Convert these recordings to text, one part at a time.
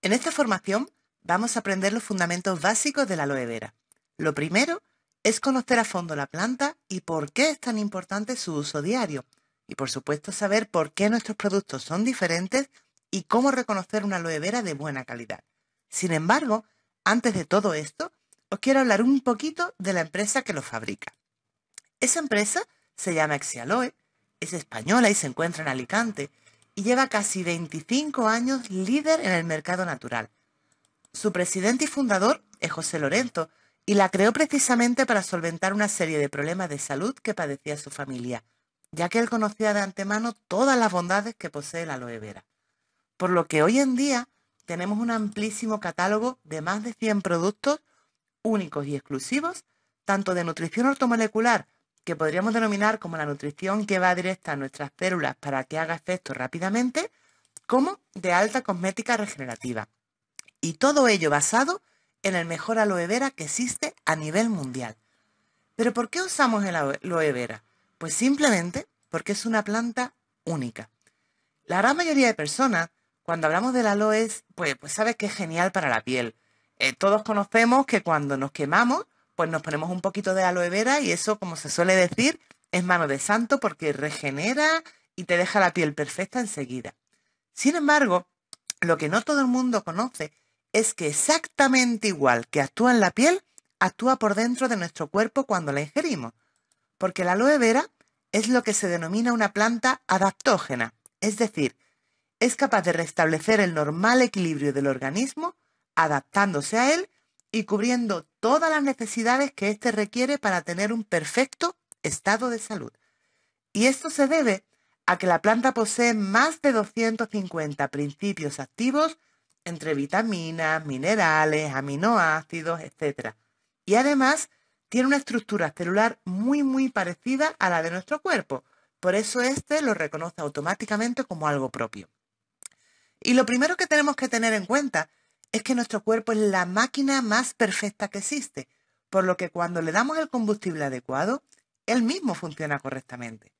En esta formación vamos a aprender los fundamentos básicos de la aloe vera. Lo primero es conocer a fondo la planta y por qué es tan importante su uso diario. Y por supuesto saber por qué nuestros productos son diferentes y cómo reconocer una aloe vera de buena calidad. Sin embargo, antes de todo esto, os quiero hablar un poquito de la empresa que lo fabrica. Esa empresa se llama Exialoe, es española y se encuentra en Alicante, y lleva casi 25 años líder en el mercado natural. Su presidente y fundador es José Lorento y la creó precisamente para solventar una serie de problemas de salud que padecía su familia, ya que él conocía de antemano todas las bondades que posee la aloe vera. Por lo que hoy en día tenemos un amplísimo catálogo de más de 100 productos únicos y exclusivos, tanto de nutrición ortomolecular que podríamos denominar como la nutrición que va directa a nuestras células para que haga efecto rápidamente, como de alta cosmética regenerativa. Y todo ello basado en el mejor aloe vera que existe a nivel mundial. ¿Pero por qué usamos el aloe vera? Pues simplemente porque es una planta única. La gran mayoría de personas, cuando hablamos del aloe, pues, pues sabes que es genial para la piel. Eh, todos conocemos que cuando nos quemamos, pues nos ponemos un poquito de aloe vera y eso, como se suele decir, es mano de santo porque regenera y te deja la piel perfecta enseguida. Sin embargo, lo que no todo el mundo conoce es que exactamente igual que actúa en la piel, actúa por dentro de nuestro cuerpo cuando la ingerimos. Porque la aloe vera es lo que se denomina una planta adaptógena, es decir, es capaz de restablecer el normal equilibrio del organismo adaptándose a él y cubriendo todas las necesidades que éste requiere para tener un perfecto estado de salud. Y esto se debe a que la planta posee más de 250 principios activos entre vitaminas, minerales, aminoácidos, etc. Y además tiene una estructura celular muy muy parecida a la de nuestro cuerpo. Por eso este lo reconoce automáticamente como algo propio. Y lo primero que tenemos que tener en cuenta es que nuestro cuerpo es la máquina más perfecta que existe, por lo que cuando le damos el combustible adecuado, él mismo funciona correctamente.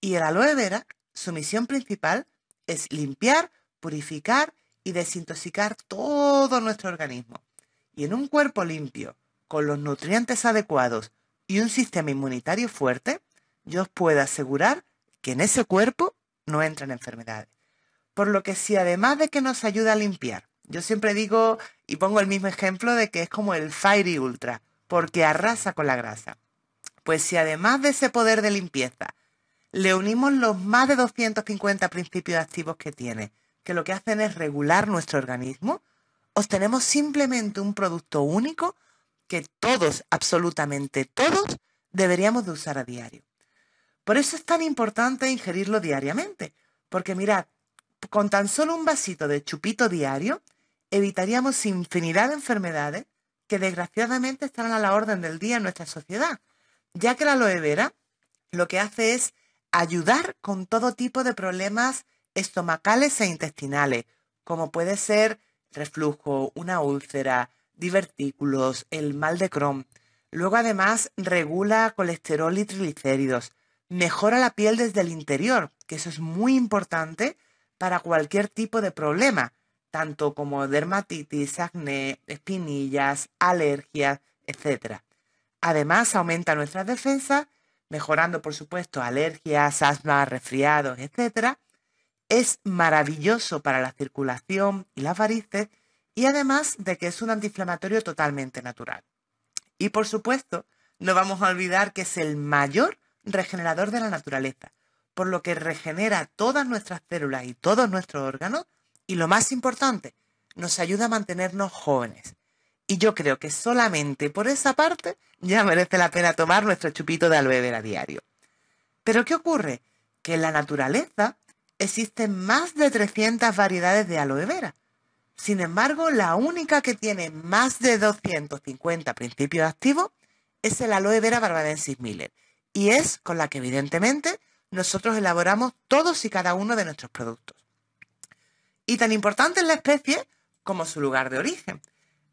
Y el aloe vera, su misión principal es limpiar, purificar y desintoxicar todo nuestro organismo. Y en un cuerpo limpio, con los nutrientes adecuados y un sistema inmunitario fuerte, yo os puedo asegurar que en ese cuerpo no entran enfermedades. Por lo que si además de que nos ayuda a limpiar, yo siempre digo y pongo el mismo ejemplo de que es como el Fiery Ultra, porque arrasa con la grasa. Pues si además de ese poder de limpieza, le unimos los más de 250 principios activos que tiene, que lo que hacen es regular nuestro organismo, obtenemos simplemente un producto único que todos, absolutamente todos, deberíamos de usar a diario. Por eso es tan importante ingerirlo diariamente, porque mirad, con tan solo un vasito de chupito diario, evitaríamos infinidad de enfermedades que desgraciadamente están a la orden del día en nuestra sociedad, ya que la aloe vera lo que hace es ayudar con todo tipo de problemas estomacales e intestinales, como puede ser reflujo, una úlcera, divertículos, el mal de Crohn. Luego además regula colesterol y triglicéridos, mejora la piel desde el interior, que eso es muy importante para cualquier tipo de problema, tanto como dermatitis, acné, espinillas, alergias, etc. Además, aumenta nuestras defensas, mejorando, por supuesto, alergias, asma, resfriados, etc. Es maravilloso para la circulación y las varices y además de que es un antiinflamatorio totalmente natural. Y, por supuesto, no vamos a olvidar que es el mayor regenerador de la naturaleza, por lo que regenera todas nuestras células y todos nuestros órganos y lo más importante, nos ayuda a mantenernos jóvenes. Y yo creo que solamente por esa parte ya merece la pena tomar nuestro chupito de aloe vera diario. Pero ¿qué ocurre? Que en la naturaleza existen más de 300 variedades de aloe vera. Sin embargo, la única que tiene más de 250 principios activos es el aloe vera barbadensis Miller. Y es con la que evidentemente nosotros elaboramos todos y cada uno de nuestros productos y tan importante es la especie como su lugar de origen.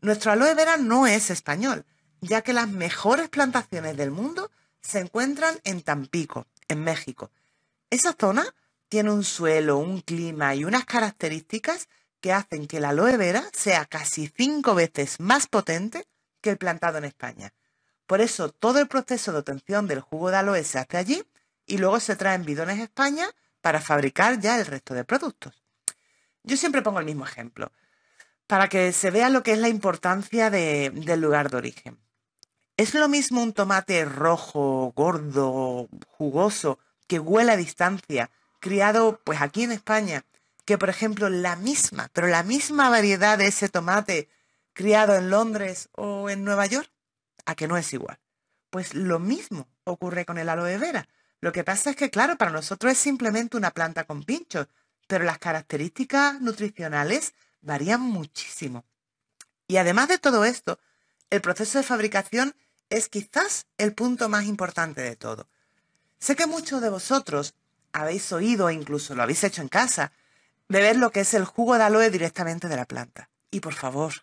Nuestro aloe vera no es español, ya que las mejores plantaciones del mundo se encuentran en Tampico, en México. Esa zona tiene un suelo, un clima y unas características que hacen que la aloe vera sea casi cinco veces más potente que el plantado en España. Por eso todo el proceso de obtención del jugo de aloe se hace allí y luego se traen bidones a España para fabricar ya el resto de productos. Yo siempre pongo el mismo ejemplo, para que se vea lo que es la importancia del lugar de origen. ¿Es lo mismo un tomate rojo, gordo, jugoso, que huele a distancia, criado pues aquí en España, que por ejemplo la misma, pero la misma variedad de ese tomate criado en Londres o en Nueva York? A que no es igual. Pues lo mismo ocurre con el aloe vera. Lo que pasa es que, claro, para nosotros es simplemente una planta con pinchos, pero las características nutricionales varían muchísimo. Y además de todo esto, el proceso de fabricación es quizás el punto más importante de todo. Sé que muchos de vosotros habéis oído, e incluso lo habéis hecho en casa, beber lo que es el jugo de aloe directamente de la planta. Y por favor,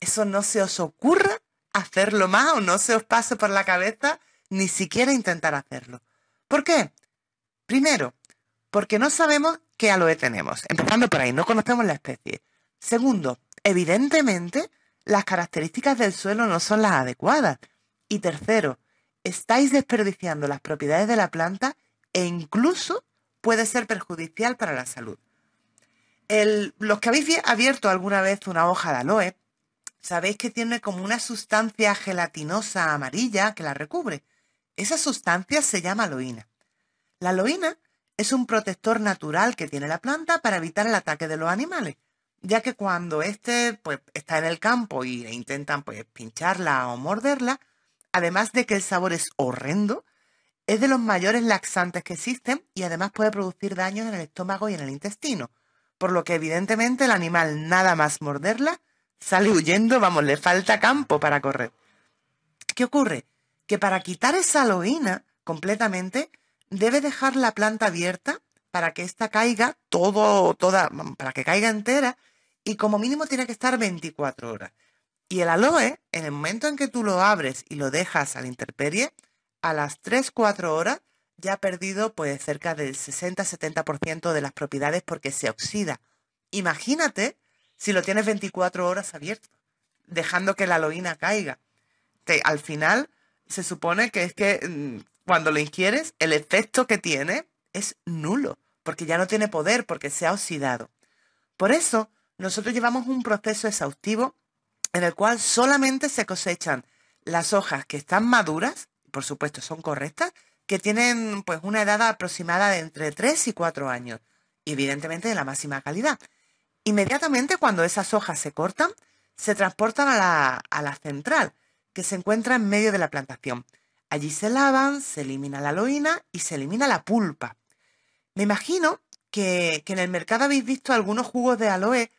eso no se os ocurra hacerlo más o no se os pase por la cabeza ni siquiera intentar hacerlo. ¿Por qué? Primero, porque no sabemos que aloe tenemos. Empezando por ahí, no conocemos la especie. Segundo, evidentemente las características del suelo no son las adecuadas. Y tercero, estáis desperdiciando las propiedades de la planta e incluso puede ser perjudicial para la salud. El, los que habéis abierto alguna vez una hoja de aloe, sabéis que tiene como una sustancia gelatinosa amarilla que la recubre. Esa sustancia se llama aloína. La aloína es un protector natural que tiene la planta para evitar el ataque de los animales, ya que cuando éste pues, está en el campo y le intentan pues, pincharla o morderla, además de que el sabor es horrendo, es de los mayores laxantes que existen y además puede producir daños en el estómago y en el intestino, por lo que evidentemente el animal nada más morderla sale huyendo, vamos, le falta campo para correr. ¿Qué ocurre? Que para quitar esa aloína completamente debe dejar la planta abierta para que esta caiga todo, toda, mm, para que caiga entera y como mínimo tiene que estar 24 horas. Y el aloe, en el momento en que tú lo abres y lo dejas a la intemperie, a las 3-4 horas ya ha perdido pues cerca del 60-70% de las propiedades porque se oxida. Imagínate si lo tienes 24 horas abierto, dejando que la aloína caiga. al final se supone que es que mm, cuando lo ingieres, el efecto que tiene es nulo, porque ya no tiene poder, porque se ha oxidado. Por eso, nosotros llevamos un proceso exhaustivo en el cual solamente se cosechan las hojas que están maduras, por supuesto son correctas, que tienen pues una edad aproximada de entre 3 y 4 años, y evidentemente de la máxima calidad. Inmediatamente cuando esas hojas se cortan, se transportan a la central, que se encuentra en medio de la plantación. Allí se lavan, se elimina la aloína y se elimina la pulpa. Me imagino que, en el mercado habéis visto algunos jugos de aloe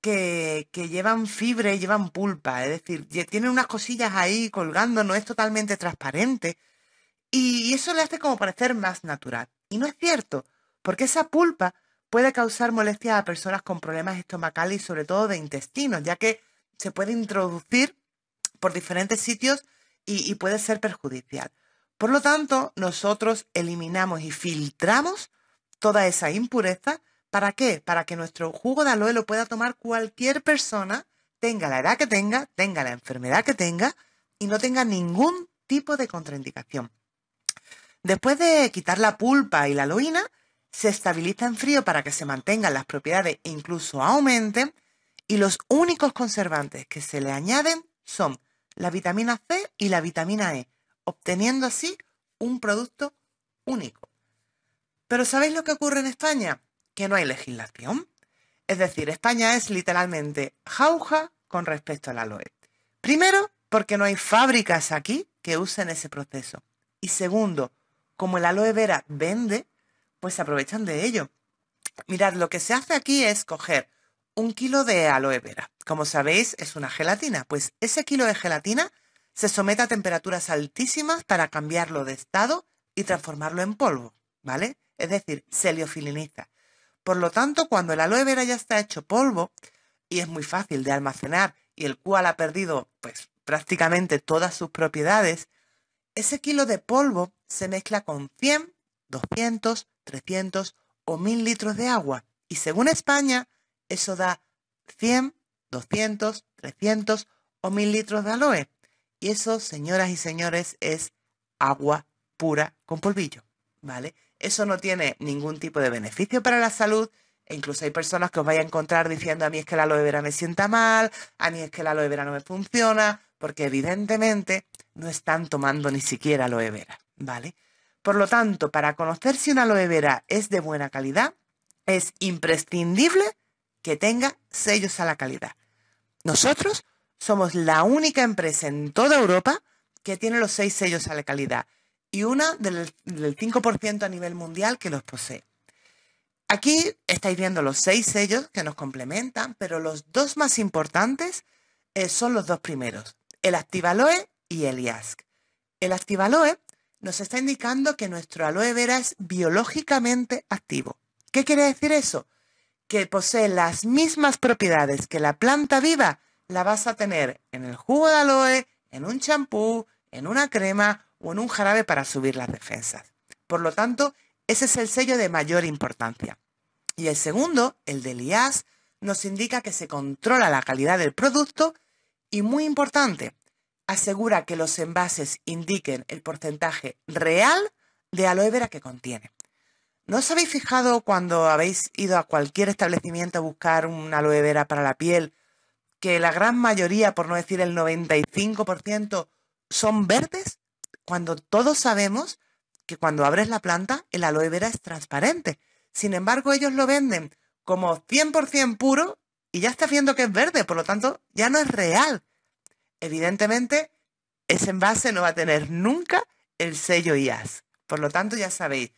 que, llevan fibra y llevan pulpa, es decir, tienen unas cosillas ahí colgando, no es totalmente transparente. Y eso le hace como parecer más natural. Y no es cierto, porque esa pulpa puede causar molestias a personas con problemas estomacales y sobre todo de intestinos, ya que se puede introducir por diferentes sitios y, puede ser perjudicial. Por lo tanto, nosotros eliminamos y filtramos toda esa impureza. ¿Para qué? Para que nuestro jugo de aloe lo pueda tomar cualquier persona, tenga la edad que tenga, tenga la enfermedad que tenga y no tenga ningún tipo de contraindicación. Después de quitar la pulpa y la aloína, se estabiliza en frío para que se mantengan las propiedades e incluso aumenten y los únicos conservantes que se le añaden son la vitamina C y la vitamina E, obteniendo así un producto único. Pero ¿sabéis lo que ocurre en España? Que no hay legislación. Es decir, España es literalmente jauja con respecto al aloe. Primero, porque no hay fábricas aquí que usen ese proceso. Y segundo, como el aloe vera vende, pues se aprovechan de ello. Mirad, lo que se hace aquí es coger un kilo de aloe vera. Como sabéis, es una gelatina. Pues ese kilo de gelatina se somete a temperaturas altísimas para cambiarlo de estado y transformarlo en polvo, ¿vale? Es decir, se liofiliniza. Por lo tanto, cuando el aloe vera ya está hecho polvo y es muy fácil de almacenar y el cual ha perdido pues prácticamente todas sus propiedades, ese kilo de polvo se mezcla con 100, 200, 300 o 1000 litros de agua y según España eso da 100, 200, 300 o 1000 litros de aloe. Y eso, señoras y señores, es agua pura con polvillo, ¿vale? Eso no tiene ningún tipo de beneficio para la salud. E incluso hay personas que os vais a encontrar diciendo a mí es que la aloe vera me sienta mal, a mí es que la aloe vera no me funciona, porque evidentemente no están tomando ni siquiera aloe vera, ¿vale? Por lo tanto, para conocer si una aloe vera es de buena calidad, es imprescindible que tenga sellos a la calidad. Nosotros somos la única empresa en toda Europa que tiene los seis sellos a la calidad y una del, 5% a nivel mundial que los posee. Aquí estáis viendo los seis sellos que nos complementan, pero los dos más importantes eh, son los dos primeros, el Activaloe y el IASC. El Activaloe nos está indicando que nuestro aloe vera es biológicamente activo. ¿Qué quiere decir eso? que posee las mismas propiedades que la planta viva, la vas a tener en el jugo de aloe, en un champú, en una crema o en un jarabe para subir las defensas. Por lo tanto, ese es el sello de mayor importancia. Y el segundo, el del IAS, nos indica que se controla la calidad del producto y, muy importante, asegura que los envases indiquen el porcentaje real de aloe vera que contiene. ¿No os habéis fijado cuando habéis ido a cualquier establecimiento a buscar una aloe vera para la piel que la gran mayoría, por no decir el 95%, son verdes? Cuando todos sabemos que cuando abres la planta el aloe vera es transparente. Sin embargo, ellos lo venden como 100% puro y ya está viendo que es verde, por lo tanto, ya no es real. Evidentemente, ese envase no va a tener nunca el sello IAS. Por lo tanto, ya sabéis,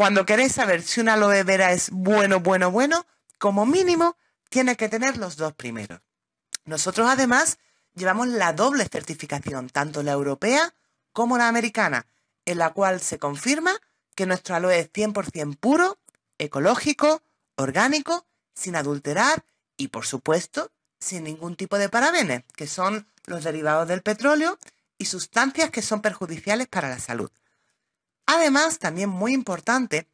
cuando queréis saber si un aloe vera es bueno, bueno, bueno, como mínimo tiene que tener los dos primeros. Nosotros además llevamos la doble certificación, tanto la europea como la americana, en la cual se confirma que nuestro aloe es 100% puro, ecológico, orgánico, sin adulterar y, por supuesto, sin ningún tipo de parabenes, que son los derivados del petróleo y sustancias que son perjudiciales para la salud. Además, también muy importante,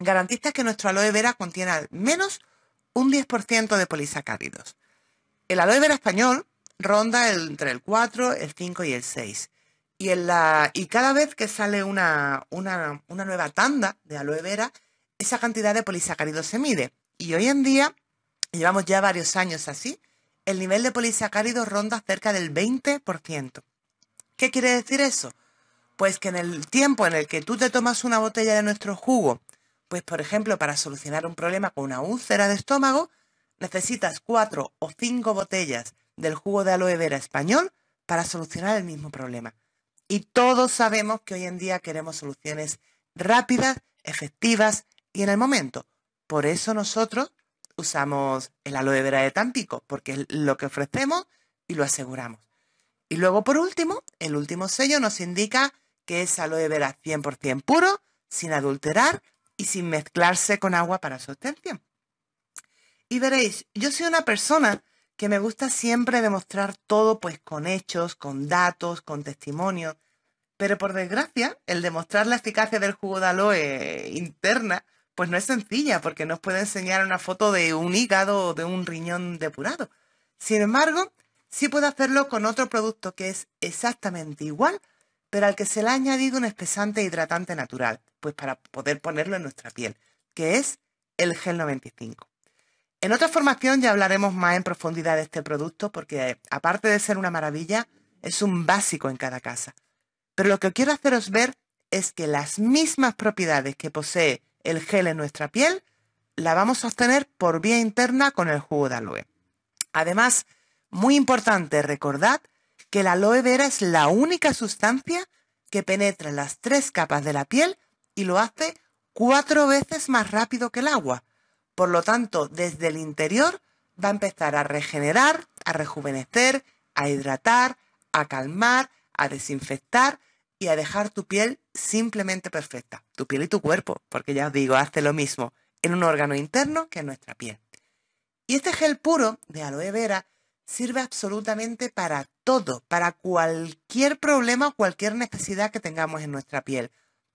garantiza que nuestro aloe vera contiene al menos un 10% de polisacáridos. El aloe vera español ronda entre el 4, el 5 y el 6. Y, cada vez que sale una, una nueva tanda de aloe vera, esa cantidad de polisacáridos se mide. Y hoy en día, llevamos ya varios años así, el nivel de polisacáridos ronda cerca del 20%. ¿Qué quiere decir eso? pues que en el tiempo en el que tú te tomas una botella de nuestro jugo, pues por ejemplo para solucionar un problema con una úlcera de estómago, necesitas cuatro o cinco botellas del jugo de aloe vera español para solucionar el mismo problema. Y todos sabemos que hoy en día queremos soluciones rápidas, efectivas y en el momento. Por eso nosotros usamos el aloe vera de Tampico, porque es lo que ofrecemos y lo aseguramos. Y luego, por último, el último sello nos indica que es aloe vera 100% puro, sin adulterar y sin mezclarse con agua para su Y veréis, yo soy una persona que me gusta siempre demostrar todo pues con hechos, con datos, con testimonios, pero por desgracia el demostrar la eficacia del jugo de aloe interna pues no es sencilla porque no os puede enseñar una foto de un hígado o de un riñón depurado. Sin embargo, sí puedo hacerlo con otro producto que es exactamente igual, pero al que se le ha añadido un espesante hidratante natural, pues para poder ponerlo en nuestra piel, que es el gel 95. En otra formación ya hablaremos más en profundidad de este producto porque eh, aparte de ser una maravilla, es un básico en cada casa. Pero lo que quiero haceros ver es que las mismas propiedades que posee el gel en nuestra piel, la vamos a obtener por vía interna con el jugo de aloe. Además, muy importante, recordad que la aloe vera es la única sustancia que penetra en las tres capas de la piel y lo hace cuatro veces más rápido que el agua. Por lo tanto, desde el interior va a empezar a regenerar, a rejuvenecer, a hidratar, a calmar, a desinfectar y a dejar tu piel simplemente perfecta. Tu piel y tu cuerpo, porque ya os digo, hace lo mismo en un órgano interno que en nuestra piel. Y este gel puro de aloe vera sirve absolutamente para todo, para cualquier problema o cualquier necesidad que tengamos en nuestra piel.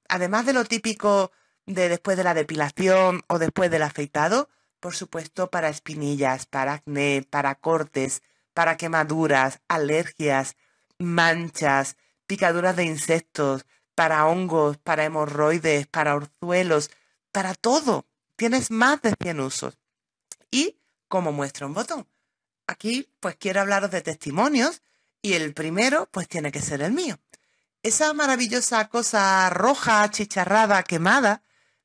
Además de lo típico de después de la depilación o después del afeitado, por supuesto para espinillas, para acné, para cortes, para quemaduras, alergias, manchas, picaduras de insectos, para hongos, para hemorroides, para orzuelos, para todo. Tienes más de 100 usos. Y como muestra un botón. Aquí pues quiero hablaros de testimonios y el primero pues tiene que ser el mío. Esa maravillosa cosa roja, chicharrada, quemada,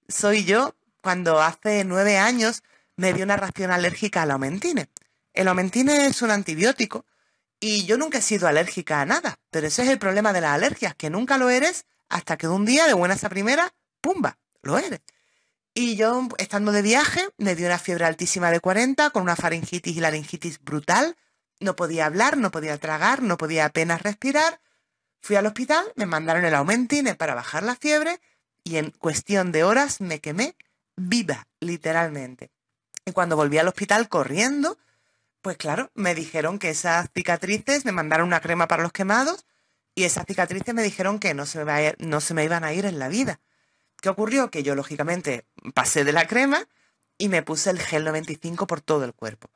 soy yo cuando hace nueve años me dio una ración alérgica a la aumentine. El omentine es un antibiótico y yo nunca he sido alérgica a nada, pero ese es el problema de las alergias, que nunca lo eres hasta que un día de buenas a primera, ¡pumba!, lo eres. Y yo, estando de viaje, me dio una fiebre altísima de 40 con una faringitis y laringitis brutal no podía hablar, no podía tragar, no podía apenas respirar. Fui al hospital, me mandaron el aumentine para bajar la fiebre y en cuestión de horas me quemé viva, literalmente. Y cuando volví al hospital corriendo, pues claro, me dijeron que esas cicatrices, me mandaron una crema para los quemados y esas cicatrices me dijeron que no se me, no se me iban a ir en la vida. ¿Qué ocurrió? Que yo lógicamente pasé de la crema y me puse el gel 95 por todo el cuerpo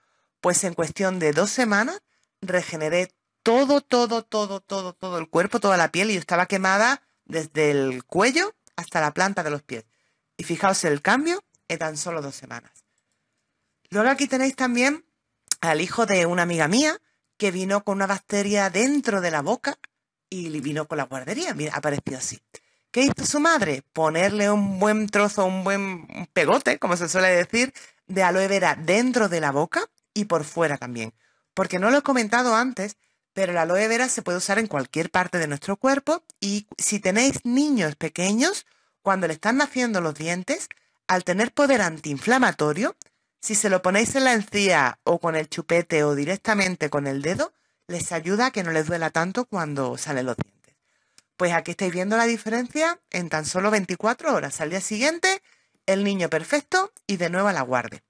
pues en cuestión de dos semanas regeneré todo, todo, todo, todo, todo el cuerpo, toda la piel y estaba quemada desde el cuello hasta la planta de los pies. Y fijaos el cambio en tan solo dos semanas. Luego aquí tenéis también al hijo de una amiga mía que vino con una bacteria dentro de la boca y vino con la guardería. Mira, apareció así. ¿Qué hizo su madre? Ponerle un buen trozo, un buen pegote, como se suele decir, de aloe vera dentro de la boca y por fuera también. Porque no lo he comentado antes, pero la aloe vera se puede usar en cualquier parte de nuestro cuerpo y si tenéis niños pequeños, cuando le están naciendo los dientes, al tener poder antiinflamatorio, si se lo ponéis en la encía o con el chupete o directamente con el dedo, les ayuda a que no les duela tanto cuando salen los dientes. Pues aquí estáis viendo la diferencia en tan solo 24 horas. Al día siguiente, el niño perfecto y de nuevo a la guardia.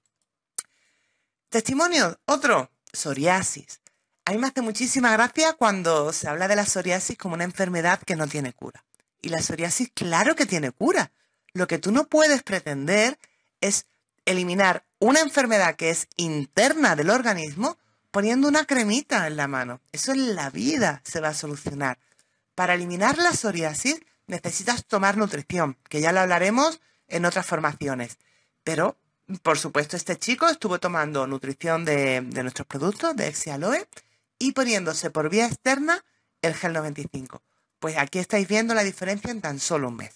Testimonio, otro, psoriasis. A mí me hace muchísima gracia cuando se habla de la psoriasis como una enfermedad que no tiene cura. Y la psoriasis, claro que tiene cura. Lo que tú no puedes pretender es eliminar una enfermedad que es interna del organismo poniendo una cremita en la mano. Eso en la vida se va a solucionar. Para eliminar la psoriasis necesitas tomar nutrición, que ya lo hablaremos en otras formaciones. Pero por supuesto, este chico estuvo tomando nutrición de, nuestros productos, de aloe, y poniéndose por vía externa el gel 95. Pues aquí estáis viendo la diferencia en tan solo un mes.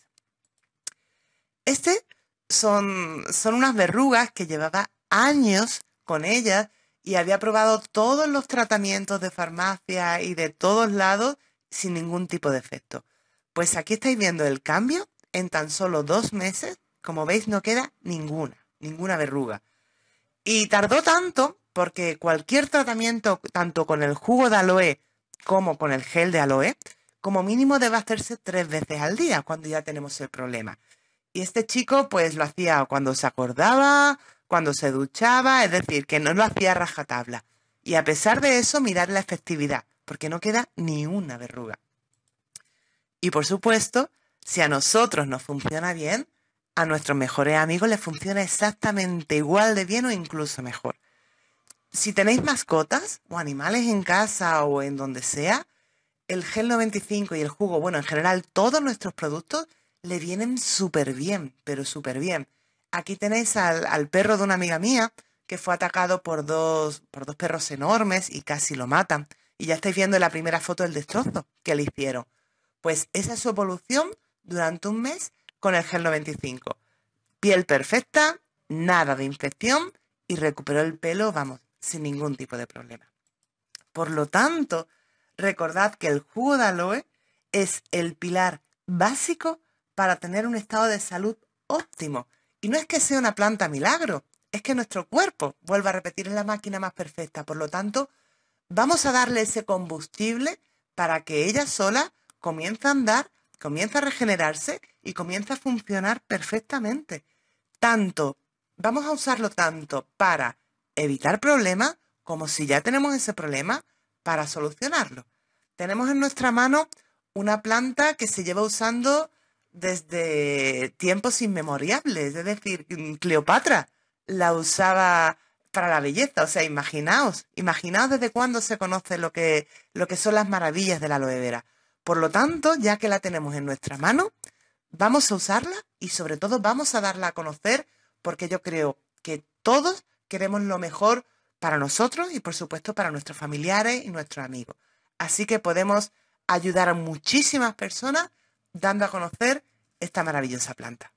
Este son, son unas verrugas que llevaba años con ellas y había probado todos los tratamientos de farmacia y de todos lados sin ningún tipo de efecto. Pues aquí estáis viendo el cambio en tan solo dos meses. Como veis, no queda ninguna ninguna verruga. Y tardó tanto porque cualquier tratamiento, tanto con el jugo de aloe como con el gel de aloe, como mínimo debe hacerse tres veces al día cuando ya tenemos el problema. Y este chico pues lo hacía cuando se acordaba, cuando se duchaba, es decir, que no lo hacía rajatabla. Y a pesar de eso, mirar la efectividad, porque no queda ni una verruga. Y por supuesto, si a nosotros nos funciona bien, a nuestros mejores ¿eh? amigos les funciona exactamente igual de bien o incluso mejor. Si tenéis mascotas o animales en casa o en donde sea, el gel 95 y el jugo, bueno, en general todos nuestros productos le vienen súper bien, pero súper bien. Aquí tenéis al, al, perro de una amiga mía que fue atacado por dos, por dos perros enormes y casi lo matan. Y ya estáis viendo la primera foto del destrozo que le hicieron. Pues esa es su evolución durante un mes con el gel 95. Piel perfecta, nada de infección y recuperó el pelo, vamos, sin ningún tipo de problema. Por lo tanto, recordad que el jugo de aloe es el pilar básico para tener un estado de salud óptimo. Y no es que sea una planta milagro, es que nuestro cuerpo, vuelva a repetir, es la máquina más perfecta. Por lo tanto, vamos a darle ese combustible para que ella sola comience a andar comienza a regenerarse y comienza a funcionar perfectamente. Tanto, vamos a usarlo tanto para evitar problemas como si ya tenemos ese problema para solucionarlo. Tenemos en nuestra mano una planta que se lleva usando desde tiempos inmemoriales, es decir, mm, Cleopatra la usaba para la belleza, o sea, imaginaos, imaginaos desde cuándo se conoce lo que, lo que son las maravillas de la aloe vera. Por lo tanto, ya que la tenemos en nuestra mano, vamos a usarla y sobre todo vamos a darla a conocer porque yo creo que todos queremos lo mejor para nosotros y por supuesto para nuestros familiares y nuestros amigos. Así que podemos ayudar a muchísimas personas dando a conocer esta maravillosa planta.